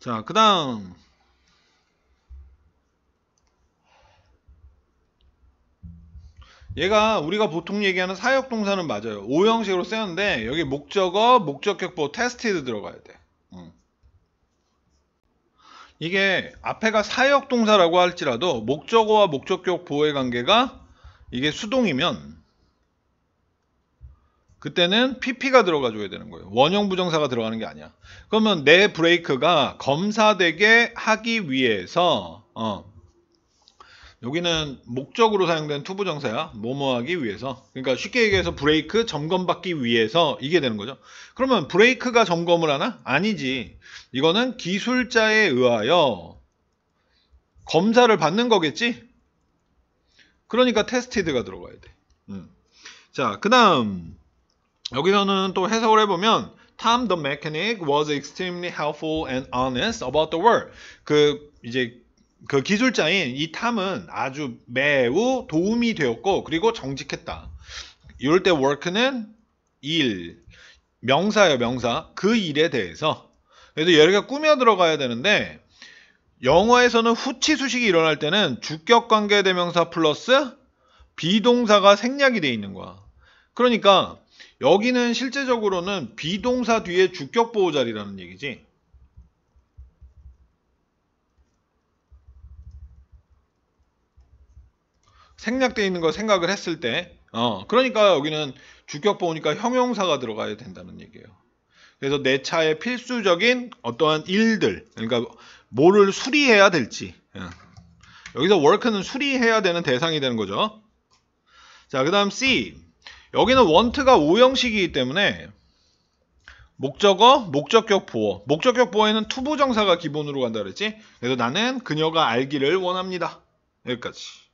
자, 그 다음. 얘가 우리가 보통 얘기하는 사역 동사는 맞아요. 5 형식으로 쓰였는데 여기 목적어, 목적격보, 테스티드 들어가야 돼. 이게 앞에가 사역 동사라고 할지라도 목적어와 목적격 보의 관계가 이게 수동이면 그때는 PP가 들어가 줘야 되는 거예요. 원형 부정사가 들어가는 게 아니야. 그러면 내 브레이크가 검사되게 하기 위해서 어, 여기는 목적으로 사용된 투부정사야. 뭐뭐하기 위해서. 그러니까 쉽게 얘기해서 브레이크 점검받기 위해서 이게 되는 거죠. 그러면 브레이크가 점검을 하나? 아니지. 이거는 기술자에 의하여 검사를 받는 거겠지? 그러니까 테스티드가 들어가야 돼. 음. 자, 그 다음 여기서는 또 해석을 해보면 Tom the mechanic was extremely helpful and honest about the work. 그 이제 그 기술자인 이 탐은 아주 매우 도움이 되었고 그리고 정직했다. 이럴 때 work는 일, 명사예요 명사. 그 일에 대해서. 그래서 얘가 꾸며 들어가야 되는데 영어에서는 후치 수식이 일어날 때는 주격 관계 대명사 플러스 비동사가 생략이 돼 있는 거야. 그러니까 여기는 실제적으로는 비동사 뒤에 주격 보호 자리라는 얘기지. 생략되어 있는 걸 생각을 했을 때 어, 그러니까 여기는 주격 보니까 호 형용사가 들어가야 된다는 얘기예요. 그래서 내 차의 필수적인 어떠한 일들 그러니까 뭐를 수리해야 될지 어. 여기서 w 크는 수리해야 되는 대상이 되는 거죠. 자, 그 다음 C 여기는 원트가 5형식이기 때문에 목적어, 목적격 보어. 목적격 보어에는 투부정사가 기본으로 간다 그랬지? 그래서 나는 그녀가 알기를 원합니다. 여기까지.